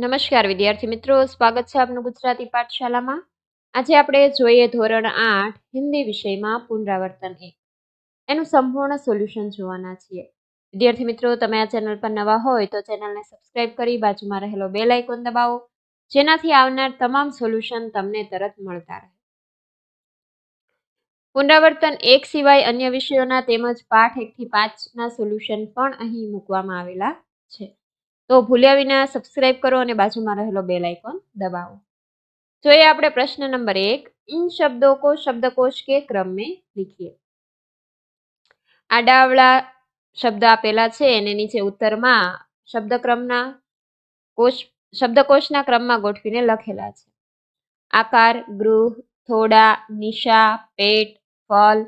નમસ્કાર વિદ્યાર્થી મિત્રો સ્વાગત છે આપનું ગુજરાતી પાઠશાલામાં આજે આપણે જોઈએ ધોરણ આઠ હિન્દી વિષયમાં પુનરાવર્તન એક એનું સંપૂર્ણ સોલ્યુશન જોવાના છીએ વિદ્યાર્થી મિત્રો તમે આ ચેનલ પર નવા હોય તો ચેનલને સબસ્ક્રાઇબ કરી બાજુમાં રહેલો બે લાઇકોન દબાવો જેનાથી આવનાર તમામ સોલ્યુશન તમને તરત મળતા રહે પુનરાવર્તન એક સિવાય અન્ય વિષયોના તેમજ પાઠ એકથી પાંચના સોલ્યુશન પણ અહીં મૂકવામાં આવેલા છે તો ભૂલ્યા વિના સબસ્ક્રાઇબ કરો અને બાજુમાં રહેલો બેલ આઇકોન દબાવો જોઈએ આપણે પ્રશ્ન નંબર એક इन શબ્દો કો શબ્દકોશ કે ક્રમ મેં લિખીએ આડાવળા શબ્દ આપેલા છે એને નીચે ઉત્તરમાં શબ્દક્રમના કોષ શબ્દકોષના ક્રમમાં ગોઠવીને લખેલા છે આકાર ગૃહ થોડા નિશા પેટ ફલ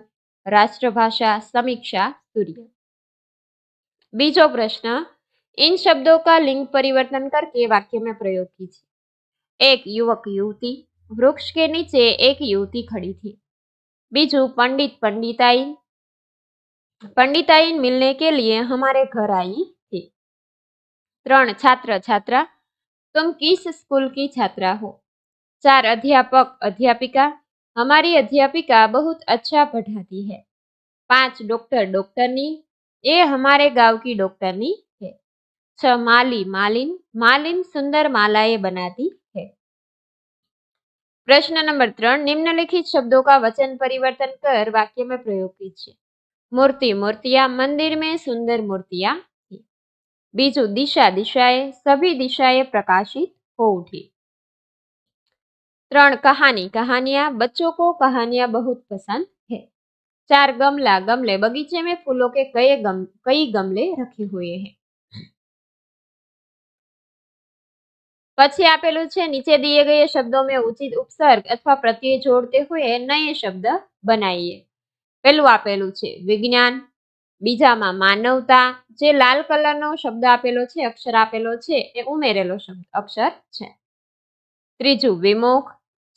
રાષ્ટ્રભાષા સમીક્ષા સૂર્ય બીજો પ્રશ્ન इन शब्दों का लिंग परिवर्तन करके वाक्य में प्रयोग कीजिए एक युवक युवती वृक्ष के नीचे एक युवती खड़ी थी बीजू पंडित पंडिताइन पंडिताइन मिलने के लिए हमारे घर आई थी त्रण छात्र छात्रा तुम किस स्कूल की छात्रा हो चार अध्यापक अध्यापिका हमारी अध्यापिका बहुत अच्छा पढ़ाती है पांच डॉक्टर डॉक्टरनी ये हमारे गांव की डॉक्टरनी છ माली मालिन मालिन सुंदर मालाएं बनाती है प्रश्न नंबर त्रन निम्नलिखित शब्दों का वचन परिवर्तन कर वाक्य में प्रयोग कीजिए मूर्ति मूर्तिया मंदिर में सुंदर मूर्तिया बीजू दिशा दिशाएं सभी दिशाएं प्रकाशित हो उठी त्रण कहानी कहानियां बच्चों को कहानियां बहुत पसंद है चार गमला गमले बगीचे में फूलों के कई गम कई गमले रखे हुए हैं પછી આપેલું છે નીચે દઈએ ગયે શબ્દો મેં ઉચિત ઉપસર્ગ અથવા પ્રત્યે જોડતે હોય નયે શબ્દ બનાવીએ પેલું આપેલું છે વિજ્ઞાન બીજામાં માનવતા જે લાલ કલરનો શબ્દ આપેલો છે અક્ષર આપેલો છે એ ઉમેરેલો શબ્દ અક્ષર છે ત્રીજું વિમુખ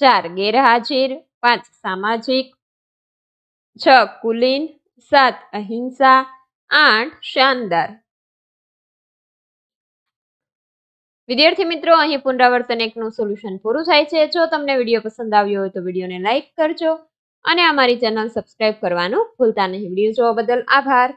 ચાર ગેરહાજીર પાંચ સામાજિક છ કુલીન સાત અહિંસા આઠ શાનદાર વિદ્યાર્થી મિત્રો અહીં પુનરાવર્તન એકનું સોલ્યુશન પૂરું થાય છે જો તમને વિડીયો પસંદ આવ્યો હોય તો વિડીયોને લાઇક કરજો અને અમારી ચેનલ સબસ્ક્રાઇબ કરવાનું ભૂલતા નહીં વિડીયો જોવા બદલ આભાર